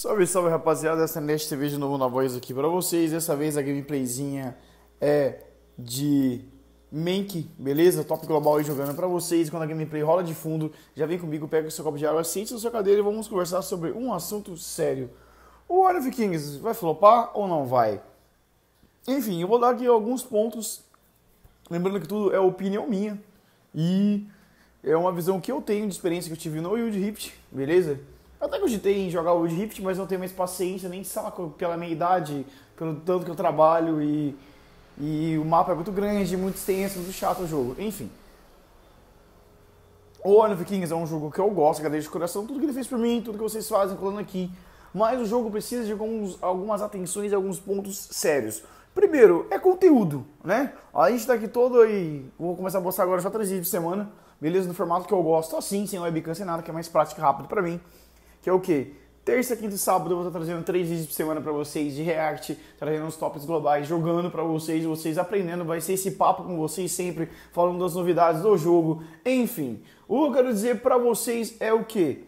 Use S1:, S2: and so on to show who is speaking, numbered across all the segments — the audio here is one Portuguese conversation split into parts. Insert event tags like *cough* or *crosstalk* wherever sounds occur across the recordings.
S1: Salve, salve rapaziada, essa é neste TV de novo na voz aqui para vocês. Dessa vez a gameplayzinha é de Mank, beleza? Top Global aí jogando para vocês. Quando a gameplay rola de fundo, já vem comigo, pega o seu copo de água, sente na sua cadeira e vamos conversar sobre um assunto sério. O War of Kings vai flopar ou não vai? Enfim, eu vou dar aqui alguns pontos. Lembrando que tudo é opinião minha e é uma visão que eu tenho de experiência que eu tive no Yield Rift, beleza? Eu até cogitei em jogar o Rift, mas não tenho mais paciência, nem saco pela minha idade, pelo tanto que eu trabalho e, e o mapa é muito grande, muito extenso, muito chato o jogo. Enfim. O Honor Kings é um jogo que eu gosto, agradeço de coração tudo que ele fez por mim, tudo que vocês fazem colando aqui. Mas o jogo precisa de alguns, algumas atenções e alguns pontos sérios. Primeiro, é conteúdo, né? A gente tá aqui todo aí, vou começar a postar agora só três dias de semana, beleza? No formato que eu gosto, assim, sem webcam, sem nada, que é mais prático e rápido para mim que é o quê? Terça, quinta e sábado eu vou estar trazendo três vídeos por semana para vocês de React, trazendo os tops globais, jogando para vocês, vocês aprendendo, vai ser esse papo com vocês sempre, falando das novidades do jogo, enfim. O que eu quero dizer para vocês é o que?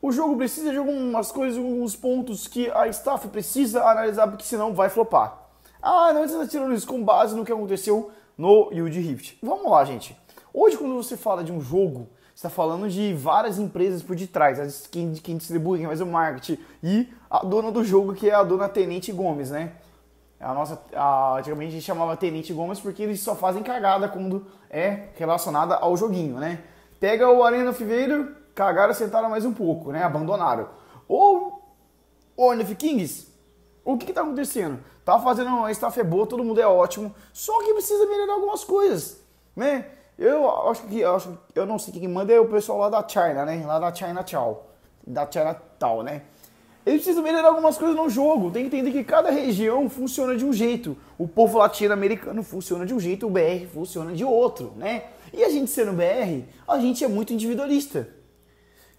S1: O jogo precisa de algumas coisas, alguns pontos que a staff precisa analisar, porque senão vai flopar. Ah, não, você está tirando isso com base no que aconteceu no Yield Rift. Vamos lá, gente. Hoje, quando você fala de um jogo está falando de várias empresas por detrás, as quem, quem distribui, quem faz o marketing e a dona do jogo que é a dona Tenente Gomes, né? A nossa, a, antigamente a gente chamava Tenente Gomes porque eles só fazem cagada quando é relacionada ao joguinho, né? Pega o Arena Fiveiro, cagaram, sentaram mais um pouco, né? Abandonaram. Ou o Arena of Kings, o que está acontecendo? Tá fazendo uma staff é boa, todo mundo é ótimo, só que precisa melhorar algumas coisas, né? Eu acho que eu, acho, eu não sei quem manda é o pessoal lá da China, né? Lá da China Tchau. Da China Tal, né? Eles precisam melhorar algumas coisas no jogo. Tem que entender que cada região funciona de um jeito. O povo latino-americano funciona de um jeito, o BR funciona de outro, né? E a gente sendo BR, a gente é muito individualista.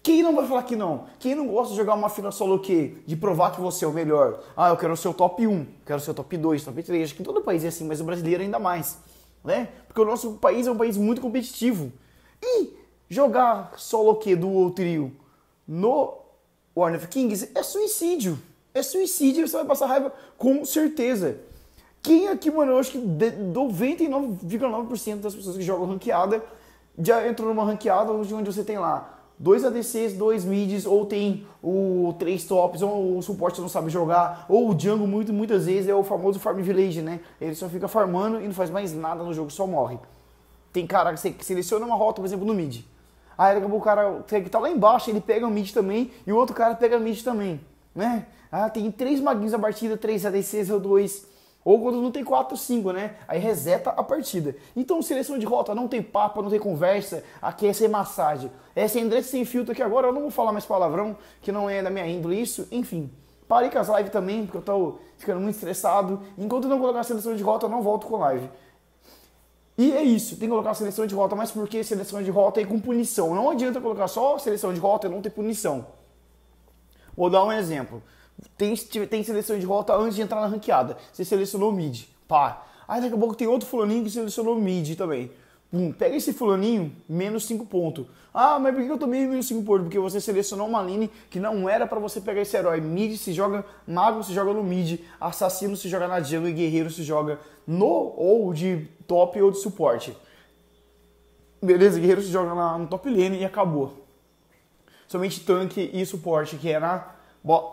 S1: Quem não vai falar que não? Quem não gosta de jogar uma fila solo que de provar que você é o melhor? Ah, eu quero ser o top 1, quero ser o top 2, top 3. Acho que todo país é assim, mas o brasileiro ainda mais né? Porque o nosso país é um país muito competitivo. E jogar solo que do ou trio no Warner of Kings é suicídio. É suicídio, você vai passar raiva com certeza. Quem aqui, mano, eu acho que 99,9% das pessoas que jogam ranqueada já entrou numa ranqueada onde você tem lá dois ADCs, dois mids, ou tem o três tops, ou o suporte não sabe jogar, ou o jungle muito, muitas vezes é o famoso farm village, né? Ele só fica farmando e não faz mais nada no jogo, só morre. Tem cara que seleciona uma rota, por exemplo, no mid. Aí acabou o cara que tá lá embaixo, ele pega o mid também, e o outro cara pega o mid também, né? Ah, tem três maguinhos na partida, três ADCs ou dois ou quando não tem 4, 5, né? Aí reseta a partida. Então, seleção de rota, não tem papo, não tem conversa. Aqui é sem massagem. Essa é André sem filtro aqui agora. Eu não vou falar mais palavrão, que não é da minha índole isso. Enfim, parei com as lives também, porque eu tô ficando muito estressado. Enquanto não colocar seleção de rota, eu não volto com live. E é isso, tem que colocar seleção de rota, mas por que seleção de rota e com punição? Não adianta colocar só seleção de rota e não ter punição. Vou dar um exemplo tem, tem seleção de rota antes de entrar na ranqueada. Você selecionou mid, pá. Aí daqui a pouco tem outro fulaninho que selecionou mid também. Pum, pega esse fulaninho, menos 5 pontos. Ah, mas por que eu tomei menos 5 pontos? Porque você selecionou uma lane que não era para você pegar esse herói. Mid se joga, mago se joga no mid, assassino se joga na jungle e guerreiro se joga no ou de top ou de suporte. Beleza, guerreiro se joga na, no top lane e acabou. Somente tanque e suporte, que é na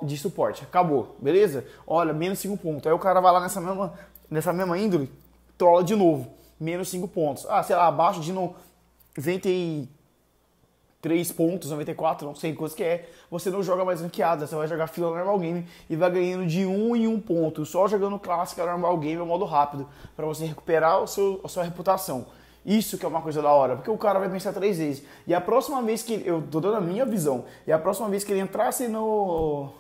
S1: de suporte. Acabou, beleza? Olha, menos 5 pontos. Aí o cara vai lá nessa mesma, nessa mesma índole, trola de novo. Menos 5 pontos. Ah, sei lá, abaixo de 93 pontos, 94, não sei coisa que é. Você não joga mais ranqueada, você vai jogar fila normal game e vai ganhando de 1 um em 1 um ponto. Só jogando clássica normal game, é modo rápido, para você recuperar o seu, a sua reputação. Isso que é uma coisa da hora, porque o cara vai pensar três vezes. E a próxima vez que. Eu tô dando a minha visão. E a próxima vez que ele entrasse no.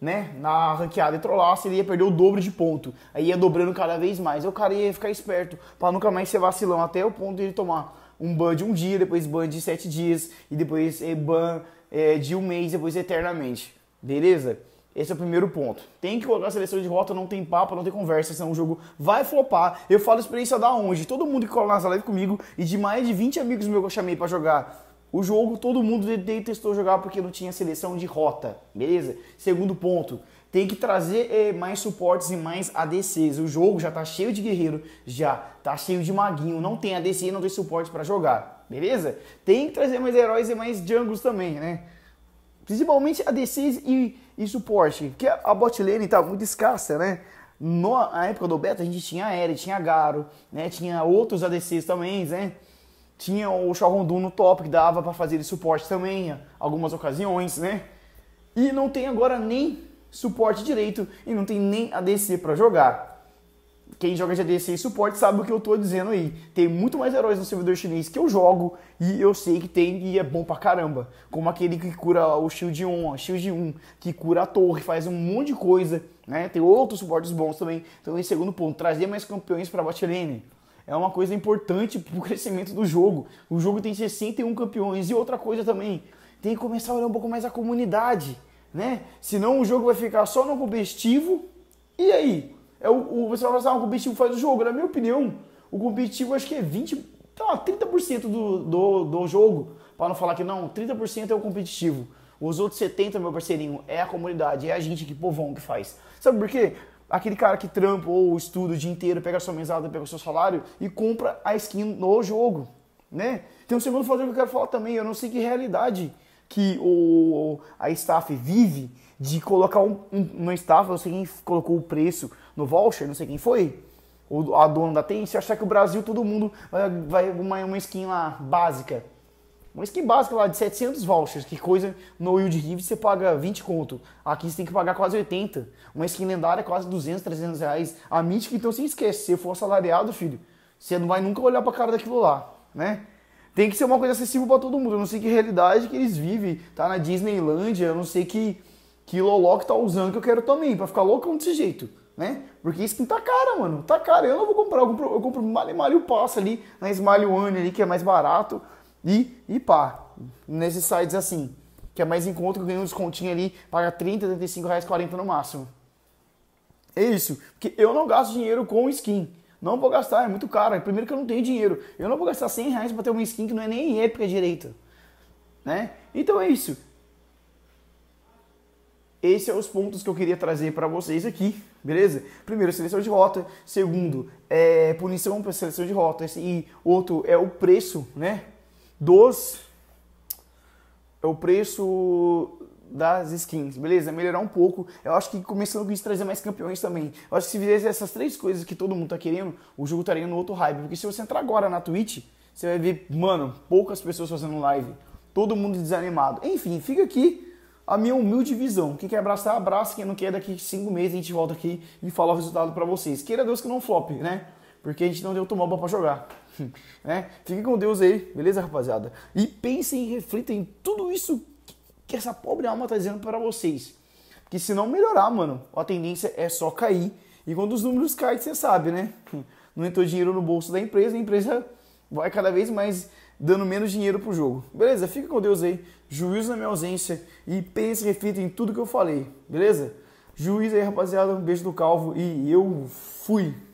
S1: Né? Na ranqueada e trollasse, ele ia perder o dobro de ponto. Aí ia dobrando cada vez mais. Aí o cara ia ficar esperto para nunca mais ser vacilão até o ponto de ele tomar um ban de um dia, depois ban de sete dias, e depois eh, ban é, de um mês, depois eternamente. Beleza? Esse é o primeiro ponto. Tem que colocar a seleção de rota, não tem papo, não tem conversa, senão o jogo vai flopar. Eu falo experiência da onde? Todo mundo que cola na live comigo e de mais de 20 amigos meus que eu chamei para jogar o jogo, todo mundo detestou jogar porque não tinha seleção de rota, beleza? Segundo ponto, tem que trazer eh, mais suportes e mais ADCs. O jogo já tá cheio de guerreiro, já tá cheio de maguinho, não tem ADC, e não tem suporte para jogar, beleza? Tem que trazer mais heróis e mais jungles também, né? Principalmente ADCs e e suporte. Porque a botlane estava então, muito escassa, né? No, na época do beta a gente tinha a Eri, tinha a Garo, né? Tinha outros ADCs também, né? Tinha o Shawrondun no top que dava para fazer ele suporte também, algumas ocasiões, né? E não tem agora nem suporte direito e não tem nem ADC para jogar quem joga GDC e suporte sabe o que eu tô dizendo aí. Tem muito mais heróis no servidor chinês que eu jogo e eu sei que tem e é bom pra caramba. Como aquele que cura o Shield 1, Shield 1, que cura a torre, faz um monte de coisa, né? Tem outros suportes bons também. Então, em segundo ponto, trazer mais campeões pra botlane é uma coisa importante pro crescimento do jogo. O jogo tem 61 campeões e outra coisa também, tem que começar a olhar um pouco mais a comunidade, né? Senão o jogo vai ficar só no competitivo. E aí, é o, o você vai pensar, assim, ah, o competitivo faz o jogo. Na minha opinião, o competitivo acho que é 20, então, lá, 30% do, do, do jogo. Para não falar que não, 30% é o competitivo. Os outros 70, meu parceirinho, é a comunidade, é a gente que povão que faz. Sabe por quê? Aquele cara que trampa ou estuda o dia inteiro, pega a sua mesada, pega o seu salário e compra a skin no jogo, né? Tem um segundo fator que eu quero falar também, eu não sei que realidade que o, a staff vive de colocar um, um, uma staff, não sei quem colocou o preço no voucher, não sei quem foi, ou a dona da Tênis, achar que o Brasil, todo mundo vai, vai uma, uma skin lá básica. Uma skin básica lá de 700 vouchers, que coisa no Wild Rift você paga 20 conto. Aqui você tem que pagar quase 80. Uma skin lendária é quase 200, 300 reais. A mítica, então se esquece, se for assalariado, filho, você não vai nunca olhar pra cara daquilo lá, né? tem que ser uma coisa acessível para todo mundo. Eu não sei que realidade que eles vivem, tá na Disneylandia, eu não sei que, que loló que tá usando que eu quero também, para ficar loucão desse jeito, né? Porque skin tá cara, mano, tá cara. Eu não vou comprar, eu compro, eu compro Malho o Passa ali, na Smile One ali, que é mais barato, e, e pá, nesses sites assim, que é mais encontro, ganho um descontinho ali, paga 30, 35 reais, 40 no máximo. É isso, porque eu não gasto dinheiro com skin. Não vou gastar, é muito caro. Primeiro que eu não tenho dinheiro. Eu não vou gastar 100 reais para ter uma skin que não é nem épica direito. Né? Então é isso. Esses são é os pontos que eu queria trazer para vocês aqui, beleza? Primeiro, seleção de rota. Segundo, é punição para seleção de rota. E outro é o preço, né? Dos. É o preço das skins, beleza? Melhorar um pouco. Eu acho que começando com isso, trazer mais campeões também. Eu acho que se fizesse essas três coisas que todo mundo tá querendo, o jogo estaria no outro hype. Porque se você entrar agora na Twitch, você vai ver, mano, poucas pessoas fazendo live. Todo mundo desanimado. Enfim, fica aqui a minha humilde visão. Quem quer abraçar, abraça. Quem não quer, daqui cinco meses a gente volta aqui e fala o resultado para vocês. Queira Deus que não flop, né? Porque a gente não deu tomada para jogar. *laughs* né? Fiquem com Deus aí, beleza, rapaziada? E pensem e reflitem tudo isso que essa pobre alma tá dizendo para vocês. Que se não melhorar, mano, a tendência é só cair. E quando os números caem, você sabe, né? *laughs* Não entrou dinheiro no bolso da empresa, a empresa vai cada vez mais dando menos dinheiro pro jogo. Beleza? Fica com Deus aí. Juízo na minha ausência. E pense, reflita em tudo que eu falei. Beleza? Juízo aí, rapaziada. Um beijo do calvo e eu fui.